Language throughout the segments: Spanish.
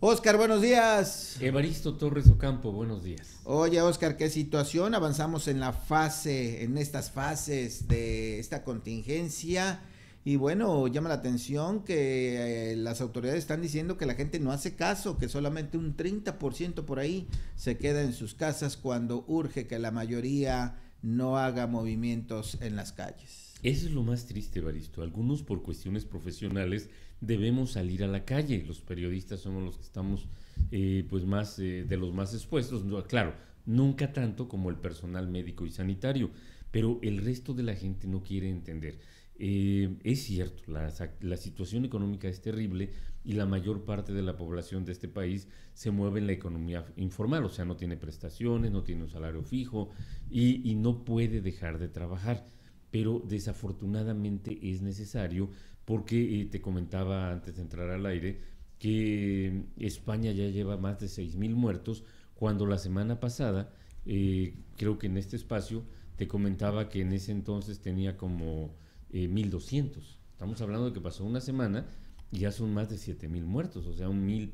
Oscar, buenos días. Evaristo Torres Ocampo, buenos días. Oye, Oscar, ¿qué situación? Avanzamos en la fase, en estas fases de esta contingencia. Y bueno, llama la atención que eh, las autoridades están diciendo que la gente no hace caso, que solamente un 30% por ahí se queda en sus casas cuando urge que la mayoría no haga movimientos en las calles. Eso es lo más triste, Baristo. Algunos por cuestiones profesionales debemos salir a la calle. Los periodistas somos los que estamos eh, pues más eh, de los más expuestos. claro, nunca tanto como el personal médico y sanitario, pero el resto de la gente no quiere entender. Eh, es cierto, la, situación económica es terrible y la mayor parte de la población de este país se mueve en la economía informal, o sea, no tiene prestaciones, no tiene un salario fijo y no puede dejar de trabajar pero desafortunadamente es necesario porque eh, te comentaba antes de entrar al aire que España ya lleva más de 6.000 muertos cuando la semana pasada, eh, creo que en este espacio, te comentaba que en ese entonces tenía como 1.200. Eh, Estamos hablando de que pasó una semana y ya son más de 7.000 muertos, o sea, un mil,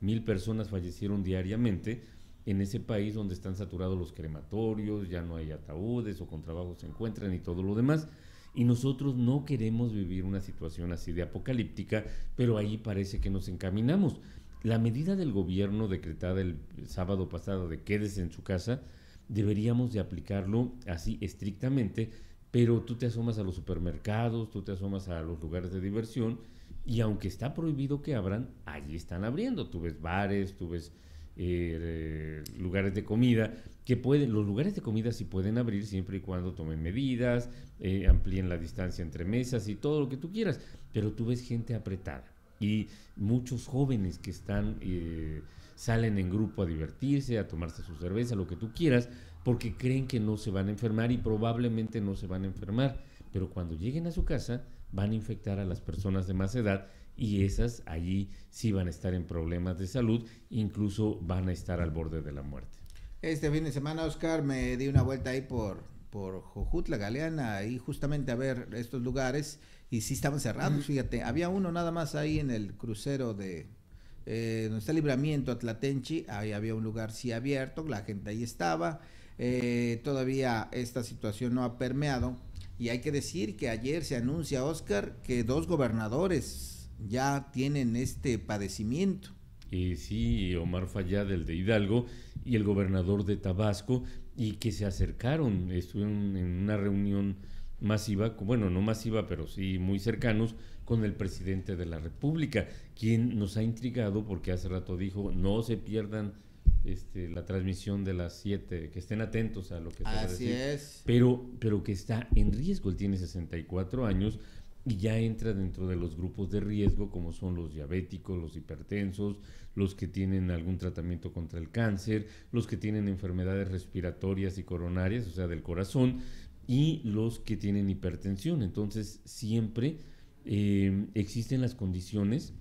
mil personas fallecieron diariamente en ese país donde están saturados los crematorios, ya no hay ataúdes o con trabajo se encuentran y todo lo demás. Y nosotros no queremos vivir una situación así de apocalíptica, pero ahí parece que nos encaminamos. La medida del gobierno decretada el sábado pasado de quédese en su casa, deberíamos de aplicarlo así estrictamente, pero tú te asomas a los supermercados, tú te asomas a los lugares de diversión y aunque está prohibido que abran, allí están abriendo. Tú ves bares, tú ves eh, lugares de comida, que pueden, los lugares de comida sí pueden abrir siempre y cuando tomen medidas, eh, amplíen la distancia entre mesas y todo lo que tú quieras, pero tú ves gente apretada y muchos jóvenes que están, eh, salen en grupo a divertirse, a tomarse su cerveza, lo que tú quieras, porque creen que no se van a enfermar y probablemente no se van a enfermar, pero cuando lleguen a su casa van a infectar a las personas de más edad y esas allí sí van a estar en problemas de salud, incluso van a estar al borde de la muerte. Este fin de semana, Oscar, me di una vuelta ahí por, por Jojutla, Galeana, y justamente a ver estos lugares, y sí estaban cerrados, mm. fíjate, había uno nada más ahí en el crucero de, eh, donde está el Libramiento Atlatenchi, ahí había un lugar sí abierto, la gente ahí estaba, eh, todavía esta situación no ha permeado, y hay que decir que ayer se anuncia, Oscar, que dos gobernadores ya tienen este padecimiento. sí, Omar Fayad, del de Hidalgo, y el gobernador de Tabasco, y que se acercaron, estuvieron en una reunión masiva, bueno, no masiva, pero sí muy cercanos, con el presidente de la República, quien nos ha intrigado porque hace rato dijo, no se pierdan este, la transmisión de las siete, que estén atentos a lo que se va a decir. Es. Pero, pero que está en riesgo, él tiene 64 años y ya entra dentro de los grupos de riesgo como son los diabéticos, los hipertensos, los que tienen algún tratamiento contra el cáncer, los que tienen enfermedades respiratorias y coronarias, o sea, del corazón, y los que tienen hipertensión. Entonces, siempre eh, existen las condiciones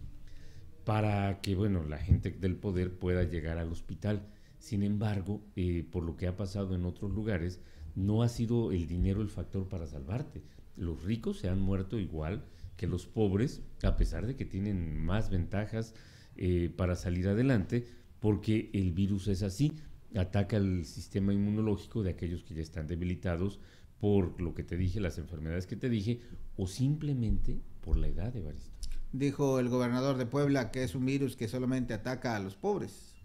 para que, bueno, la gente del poder pueda llegar al hospital. Sin embargo, eh, por lo que ha pasado en otros lugares, no ha sido el dinero el factor para salvarte los ricos se han muerto igual que los pobres, a pesar de que tienen más ventajas eh, para salir adelante, porque el virus es así, ataca el sistema inmunológico de aquellos que ya están debilitados por lo que te dije, las enfermedades que te dije, o simplemente por la edad, de varios Dijo el gobernador de Puebla que es un virus que solamente ataca a los pobres.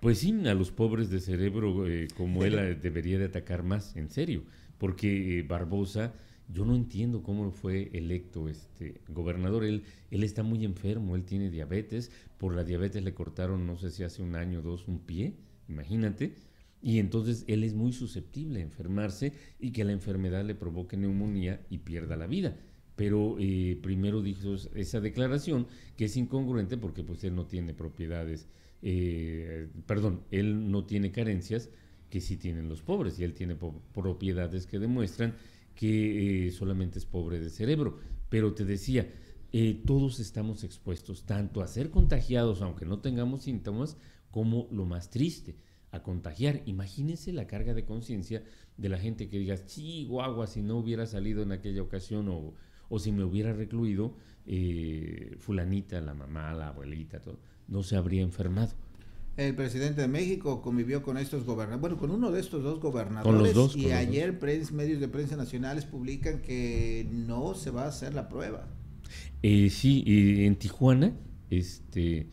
Pues sí, a los pobres de cerebro eh, como él eh, debería de atacar más, en serio, porque Barbosa yo no entiendo cómo fue electo este gobernador. Él, él está muy enfermo, él tiene diabetes. Por la diabetes le cortaron, no sé si hace un año o dos, un pie, imagínate. Y entonces él es muy susceptible a enfermarse y que la enfermedad le provoque neumonía y pierda la vida. Pero eh, primero dijo esa declaración que es incongruente porque pues él no tiene propiedades, eh, perdón, él no tiene carencias que sí tienen los pobres y él tiene propiedades que demuestran que eh, solamente es pobre de cerebro. Pero te decía, eh, todos estamos expuestos tanto a ser contagiados, aunque no tengamos síntomas, como lo más triste, a contagiar. Imagínense la carga de conciencia de la gente que diga, guagua, si no hubiera salido en aquella ocasión o, si me hubiera recluido, eh, fulanita, la mamá, la abuelita, todo, no se habría enfermado el presidente de México convivió con estos gobernadores, bueno, con uno de estos dos gobernadores. y ayer medios de prensa nacionales publican que no se va a hacer la prueba. Eh, sí, en Tijuana, este,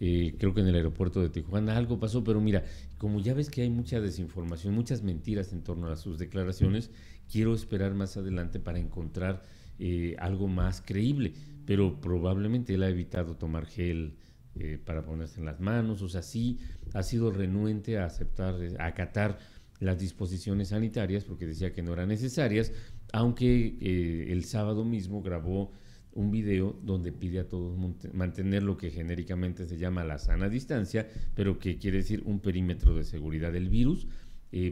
eh, creo que en el aeropuerto de Tijuana algo pasó, pero mira, como ya ves que hay mucha desinformación, muchas mentiras en torno a sus declaraciones, quiero esperar más adelante para encontrar eh, algo más creíble, pero probablemente él ha evitado tomar gel eh, para ponerse en las manos, o sea, sí ha sido renuente a aceptar, eh, a acatar las disposiciones sanitarias porque decía que no eran necesarias, aunque eh, el sábado mismo grabó un video donde pide a todos mantener lo que genéricamente se llama la sana distancia, pero que quiere decir un perímetro de seguridad del virus.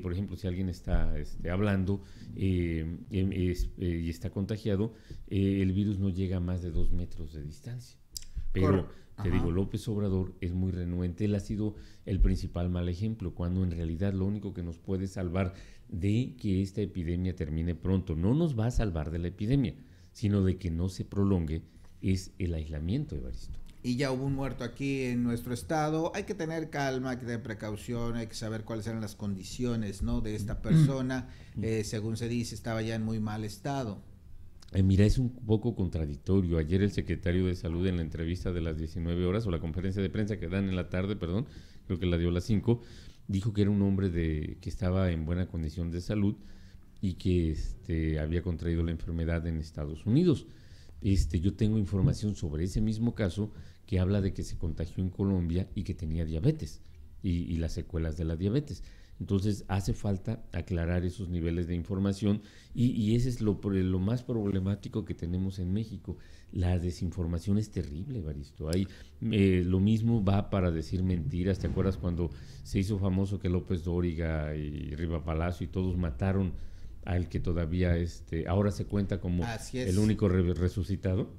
por ejemplo, si alguien está este, hablando em, y está contagiado, el virus no llega a más de dos metros de distancia. Pero te digo, López Obrador es muy renuente, él ha sido el principal mal ejemplo, cuando en realidad lo único que nos puede salvar de que esta epidemia termine pronto, no nos va a salvar de la epidemia, sino de que no se prolongue, es el aislamiento, Evaristo y ya hubo un muerto aquí en nuestro estado. Hay que tener calma, hay que tener precaución, hay que saber cuáles eran las condiciones ¿no? de esta mm. persona. Mm. Eh, según se dice, estaba ya en muy mal estado. Eh, mira, es un poco contradictorio. Ayer el secretario de Salud en la entrevista de las 19 horas o la conferencia de prensa que dan en la tarde, perdón, creo que la dio a las 5, dijo que era un hombre de, que estaba en buena condición de salud y que este, había contraído la enfermedad en Estados Unidos. Este, yo tengo información sobre ese mismo caso que habla de que se contagió en Colombia y que tenía diabetes y las secuelas de la diabetes. Entonces hace falta aclarar esos niveles de información y, y ese es lo, lo, más problemático que tenemos en México. La desinformación es terrible, Baristo. Hay, eh, lo mismo va para decir mentiras. ¿Te acuerdas cuando se hizo famoso que López Dóriga y Riva Palacio y todos mataron al que todavía este, ahora se cuenta como el único resucitado?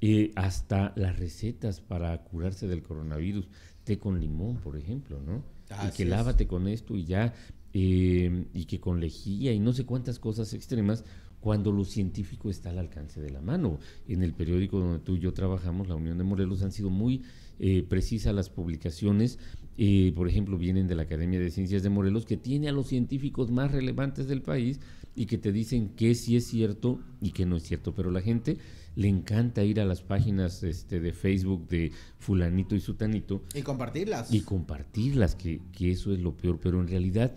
Y eh, hasta las recetas para curarse del coronavirus, té con limón, por ejemplo, ¿no? y que lávate con esto y ya, eh, y que con lejía y no sé cuántas cosas extremas, cuando lo científico está al alcance de la mano. En el periódico donde tú y yo trabajamos, la Unión de Morelos, han sido muy eh, precisas las publicaciones. Eh, por ejemplo, vienen de la Academia de Ciencias de Morelos, que tiene a los científicos más relevantes del país y que te dicen que sí es cierto y que no es cierto. Pero la gente le encanta ir a las páginas este, de Facebook de fulanito y sutanito. Y compartirlas. Y compartirlas, que, que eso es lo peor, pero en realidad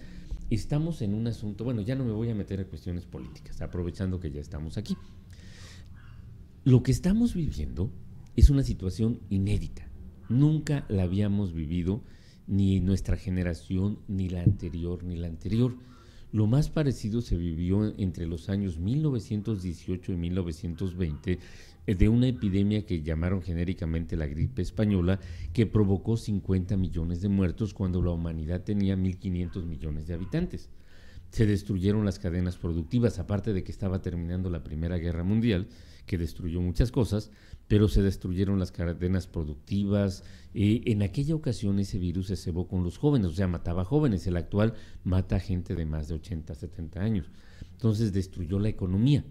estamos en un asunto, bueno, ya no me voy a meter en cuestiones políticas, aprovechando que ya estamos aquí. Lo que estamos viviendo es una situación inédita. Nunca la habíamos vivido, ni nuestra generación, ni la anterior, ni la anterior. Lo más parecido se vivió entre los años 1918 y 1920 eh, de una epidemia que llamaron genéricamente la gripe española, que provocó 50 millones de muertos cuando la humanidad tenía 1.500 millones de habitantes se destruyeron las cadenas productivas, aparte de que estaba terminando la Primera Guerra Mundial, que destruyó muchas cosas, pero se destruyeron las cadenas productivas. Eh, en aquella ocasión ese virus se cebó con los jóvenes, o sea, mataba jóvenes, el actual mata gente de más de 80, 70 años. Entonces destruyó la economía.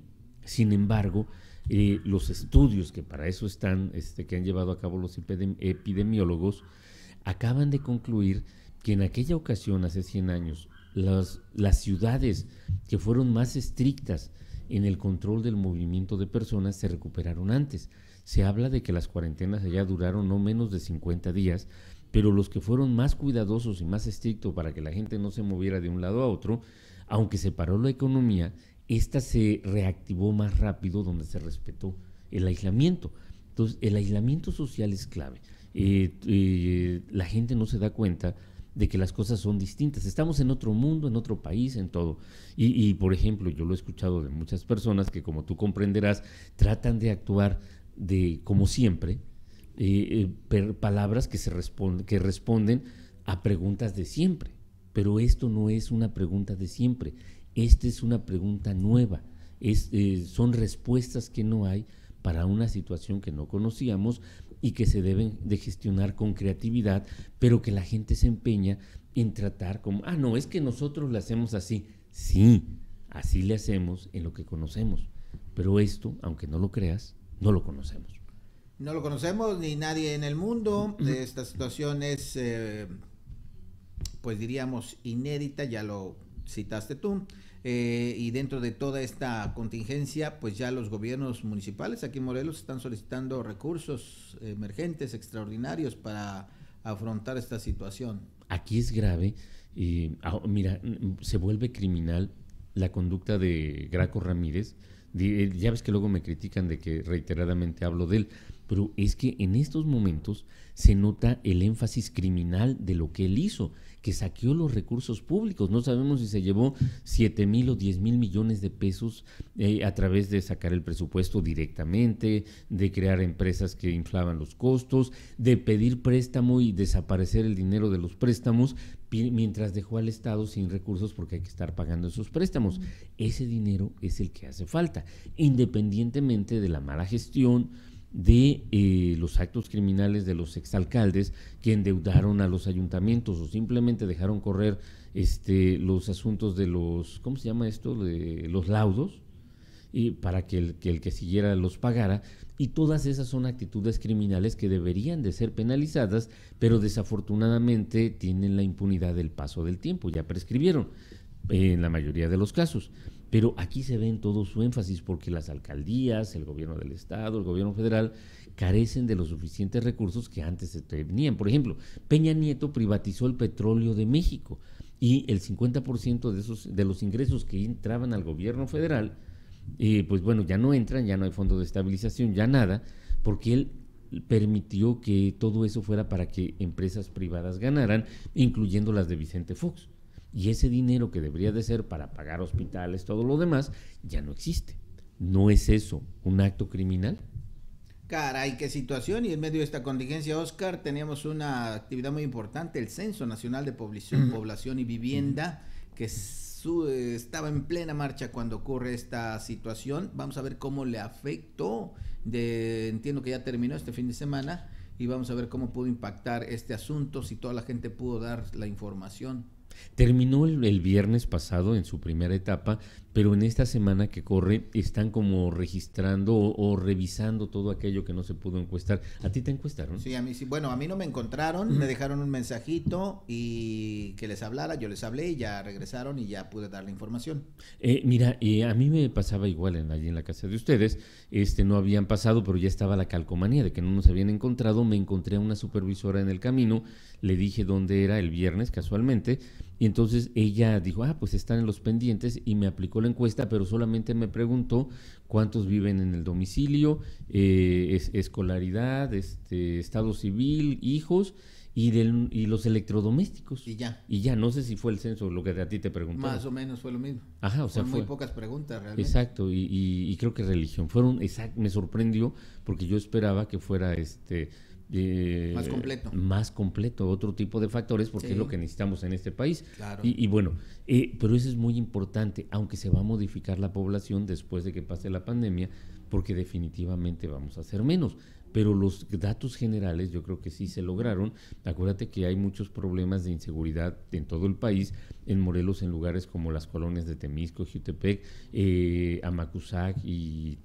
Sin embargo, eh, los estudios que para eso están, este, que han llevado a cabo los epidemiólogos, acaban de concluir que en aquella ocasión, hace 100 años, las, las ciudades que fueron más estrictas en el control del movimiento de personas se recuperaron antes. Se habla de que las cuarentenas allá duraron no menos de 50 días, pero los que fueron más cuidadosos y más estrictos para que la gente no se moviera de un lado a otro, aunque se paró la economía, esta se reactivó más rápido donde se respetó el aislamiento. Entonces, el aislamiento social es clave. Eh, eh, la gente no se da cuenta de que las cosas son distintas. Estamos en otro mundo, en otro país, en todo. Y, y, por ejemplo, yo lo he escuchado de muchas personas que, como tú comprenderás, tratan de actuar de como siempre, eh, eh, palabras que, se que responden a preguntas de siempre. Pero esto no es una pregunta de siempre. Esta es una pregunta nueva. Es, eh, son respuestas que no hay para una situación que no conocíamos y que se deben de gestionar con creatividad, pero que la gente se empeña en tratar como, ah, no, es que nosotros le hacemos así. Sí, así le hacemos en lo que conocemos, pero esto, aunque no lo creas, no lo conocemos. No lo conocemos ni nadie en el mundo. Esta situación es, eh, pues diríamos, inédita, ya lo citaste tú. Eh, y dentro de toda esta contingencia, pues ya los gobiernos municipales aquí en Morelos están solicitando recursos emergentes, extraordinarios para afrontar esta situación. Aquí es grave. y ah, mira, se vuelve criminal la conducta de Graco Ramírez. Eh, ya ves que luego me critican de que reiteradamente hablo de él, pero es que en estos momentos se nota el énfasis criminal de lo que él hizo, que saqueó los recursos públicos. No sabemos si se llevó 7 mil o 10 mil millones de pesos eh, a través de sacar el presupuesto directamente, de crear empresas que inflaban los costos, de pedir préstamo y desaparecer el dinero de los préstamos mientras dejó al Estado sin recursos porque hay que estar pagando esos préstamos. Ese dinero es el que hace falta, independientemente de la mala gestión, de eh, los actos criminales de los exalcaldes que endeudaron a los ayuntamientos o simplemente dejaron correr este, los asuntos de los, ¿cómo se llama esto? De los laudos, y para que el, que el que siguiera los pagara. Y todas esas son actitudes criminales que deberían de ser penalizadas, pero desafortunadamente tienen la impunidad del paso del tiempo, ya prescribieron en la mayoría de los casos. Pero aquí se ve en todo su énfasis porque las alcaldías, el gobierno del Estado, el gobierno federal carecen de los suficientes recursos que antes se tenían. Por ejemplo, Peña Nieto privatizó el petróleo de México y el 50% de, esos, de los ingresos que entraban al gobierno federal, eh, pues bueno, ya no entran, ya no hay fondo de estabilización, ya nada, porque él permitió que todo eso fuera para que empresas privadas ganaran, incluyendo las de Vicente Fox y ese dinero que debería de ser para pagar hospitales, todo lo demás, ya no existe. ¿No es eso un acto criminal? Caray, qué situación. Y en medio de esta contingencia, Oscar, teníamos una actividad muy importante, el Censo Nacional de Población, Población y Vivienda, que estaba en plena marcha cuando ocurre esta situación. Vamos a ver cómo le afectó. entiendo que ya terminó este fin de semana y vamos a ver cómo pudo impactar este asunto, si toda la gente pudo dar la información Terminó el, viernes pasado en su primera etapa pero en esta semana que corre están como registrando o, revisando todo aquello que no se pudo encuestar. ¿A ti te encuestaron? Sí, a mí sí. Bueno, a mí no me encontraron, me dejaron un mensajito y que les hablara, yo les hablé y ya regresaron y ya pude dar la información. Eh, mira, eh, a mí me pasaba igual en, allí en la casa de ustedes, este no habían pasado, pero ya estaba la calcomanía de que no nos habían encontrado, me encontré a una supervisora en el camino, le dije dónde era el viernes casualmente y entonces ella dijo, ah, pues están en los pendientes y me aplicó la encuesta, pero solamente me preguntó cuántos viven en el domicilio, eh, escolaridad, este, estado civil, hijos y, los electrodomésticos. Y ya. Y ya, no sé si fue el censo lo que a ti te preguntó. Más o menos fue lo mismo. Ajá, o sea. fue, muy pocas preguntas realmente. Exacto, y, creo que religión. Fueron, me sorprendió porque yo esperaba que fuera este eh, más completo. Más completo, otro tipo de factores, porque es lo que necesitamos en este país. Y, bueno, eh, pero eso es muy importante, aunque se va a modificar la población después de que pase la pandemia, porque definitivamente vamos a hacer menos. Pero los datos generales yo creo que sí se lograron. Acuérdate que hay muchos problemas de inseguridad en todo el país, en Morelos, en lugares como las colonias de Temisco, Jutepec, eh, Amacuzac y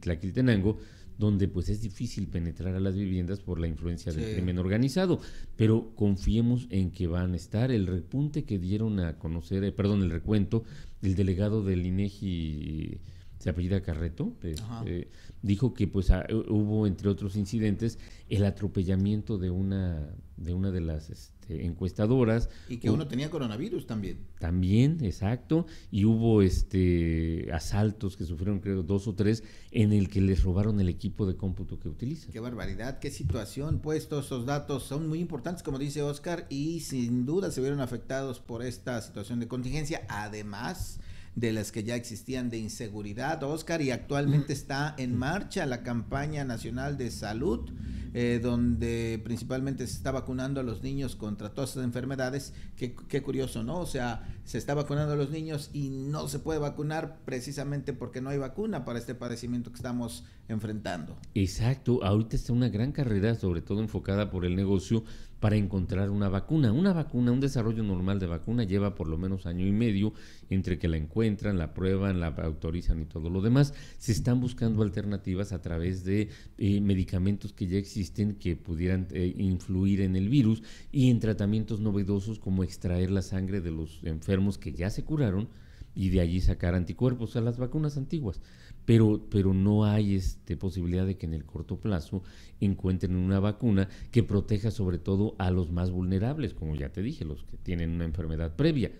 Tlaquiltenango donde pues es difícil penetrar a las viviendas por la influencia del crimen organizado, pero confiemos en que van a estar. El repunte que dieron a conocer, eh, perdón, el recuento, el delegado del INEGI se apellida Carreto, pues, eh, dijo que pues ah, hubo entre otros incidentes el atropellamiento de una de una de las este, encuestadoras y que uno tenía coronavirus también. También, exacto, y hubo este asaltos que sufrieron creo dos o tres en el que les robaron el equipo de cómputo que utilizan. Qué barbaridad, qué situación, pues todos esos datos son muy importantes como dice Oscar y sin duda se vieron afectados por esta situación de contingencia. Además, de las que ya existían de inseguridad, Oscar, y actualmente está en marcha la campaña nacional de salud, eh, donde principalmente se está vacunando a los niños contra todas estas enfermedades. Qué, qué, curioso, ¿no? O sea, se está vacunando a los niños y no se puede vacunar precisamente porque no hay vacuna para este padecimiento que estamos enfrentando. Exacto, ahorita está una gran carrera, sobre todo enfocada por el negocio para encontrar una vacuna. Una vacuna, un desarrollo normal de vacuna lleva por lo menos año y medio entre que la encuentran, la prueban, la autorizan y todo lo demás. Se están buscando alternativas a través de eh, medicamentos que ya existen que pudieran eh, influir en el virus y en tratamientos novedosos como extraer la sangre de los enfermos que ya se curaron y de allí sacar anticuerpos a las vacunas antiguas. Pero, pero no hay este, posibilidad de que en el corto plazo encuentren una vacuna que proteja sobre todo a los más vulnerables, como ya te dije, los que tienen una enfermedad previa.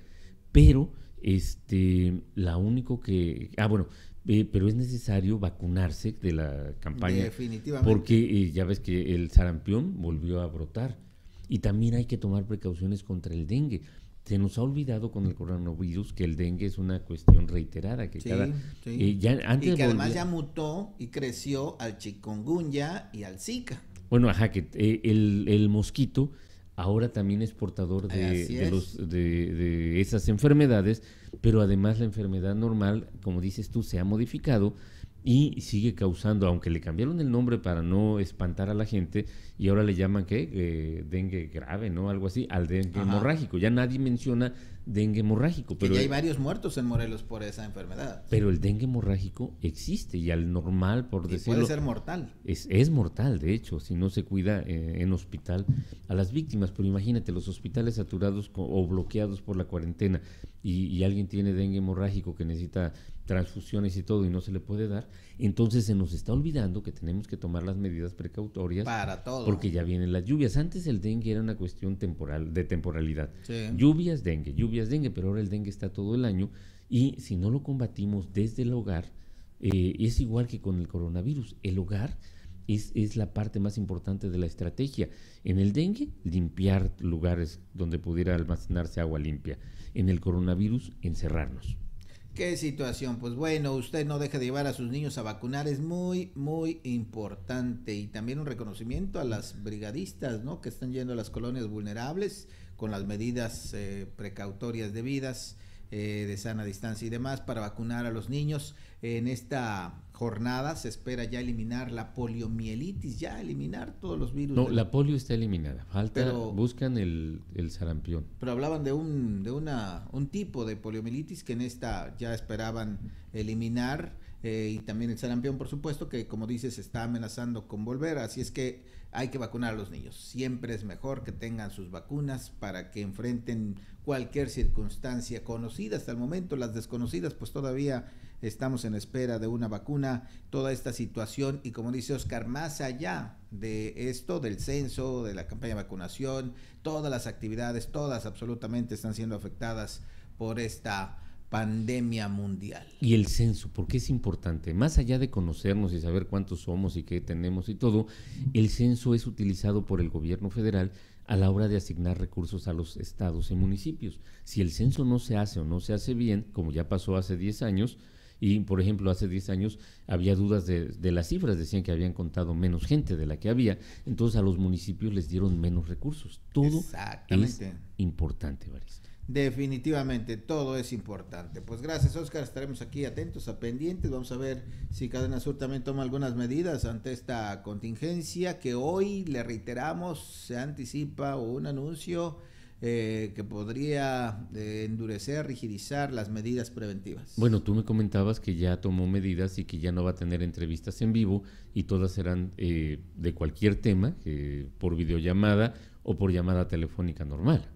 Pero este, la único que... Ah, bueno, eh, pero es necesario vacunarse de la campaña. Definitivamente. Porque eh, ya ves que el sarampión volvió a brotar. Y también hay que tomar precauciones contra el dengue se nos ha olvidado con el coronavirus que el dengue es una cuestión reiterada que cada eh, y que además ya mutó y creció al chikungunya y al zika bueno ajá que eh, el, el, mosquito ahora también es portador de, de, de esas enfermedades pero además la enfermedad normal como dices tú se ha modificado y sigue causando, aunque le cambiaron el nombre para no espantar a la gente, y ahora le llaman que eh, dengue grave, ¿no? Algo así, al dengue hemorrágico. Ya nadie menciona dengue hemorrágico. Pero ya hay varios muertos en Morelos por esa enfermedad. Pero el dengue hemorrágico existe y al normal, por decirlo. Puede ser mortal. Es, mortal, de hecho, si no se cuida eh, en hospital a las víctimas. Pero imagínate, los hospitales saturados o bloqueados por la cuarentena y, alguien tiene dengue hemorrágico que necesita transfusiones y todo y no se le puede dar, entonces se nos está olvidando que tenemos que tomar las medidas precautorias para todo. Porque ya vienen las lluvias. Antes el dengue era una cuestión temporal, de temporalidad. Lluvias, dengue, lluvias dengue, pero ahora el dengue está todo el año y si no lo combatimos desde el hogar, eh, es igual que con el coronavirus. El hogar es, la parte más importante de la estrategia. En el dengue, limpiar lugares donde pudiera almacenarse agua limpia. En el coronavirus, encerrarnos. Qué situación, pues bueno, usted no deja de llevar a sus niños a vacunar, es muy, muy importante. Y también un reconocimiento a las brigadistas, Que están yendo a las colonias vulnerables, con las medidas eh, precautorias debidas, eh, de sana distancia y demás, para vacunar a los niños. En esta jornada se espera ya eliminar la poliomielitis, ya eliminar todos los virus. No, la polio está eliminada, falta, buscan el, el, sarampión. Pero hablaban de un, de una, un tipo de poliomielitis que en esta ya esperaban eliminar eh, y también el sarampión, por supuesto, que como dices, está amenazando con volver, así es que hay que vacunar a los niños. Siempre es mejor que tengan sus vacunas para que enfrenten cualquier circunstancia conocida hasta el momento, las desconocidas, pues todavía estamos en espera de una vacuna, toda esta situación y como dice Oscar, más allá de esto, del censo, de la campaña de vacunación, todas las actividades, todas absolutamente están siendo afectadas por esta pandemia mundial. Y el censo, porque es importante, más allá de conocernos y saber cuántos somos y qué tenemos y todo, el censo es utilizado por el gobierno federal a la hora de asignar recursos a los estados y municipios. Si el censo no se hace o no se hace bien, como ya pasó hace 10 años, y por ejemplo, hace 10 años había dudas de, las cifras, decían que habían contado menos gente de la que había, entonces a los municipios les dieron menos recursos. Todo es importante, esto Definitivamente, todo es importante. Pues gracias, Oscar. Estaremos aquí atentos, a pendientes. Vamos a ver si Cadena Sur también toma algunas medidas ante esta contingencia que hoy, le reiteramos, se anticipa un anuncio eh, que podría eh, endurecer, rigidizar las medidas preventivas. Bueno, tú me comentabas que ya tomó medidas y que ya no va a tener entrevistas en vivo y todas serán eh, de cualquier tema, por videollamada o por llamada telefónica normal.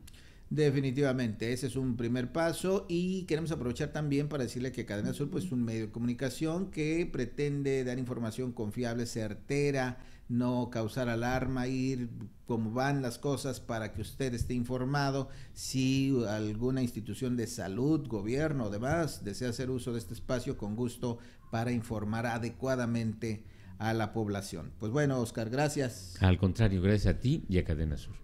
Definitivamente, ese es un primer paso y queremos aprovechar también para decirle que Cadena Sur pues, es un medio de comunicación que pretende dar información confiable, certera, no causar alarma, ir como van las cosas para que usted esté informado. Si alguna institución de salud, gobierno o demás desea hacer uso de este espacio, con gusto para informar adecuadamente a la población. Pues bueno, Oscar, gracias. Al contrario, gracias a ti y a Cadena Sur.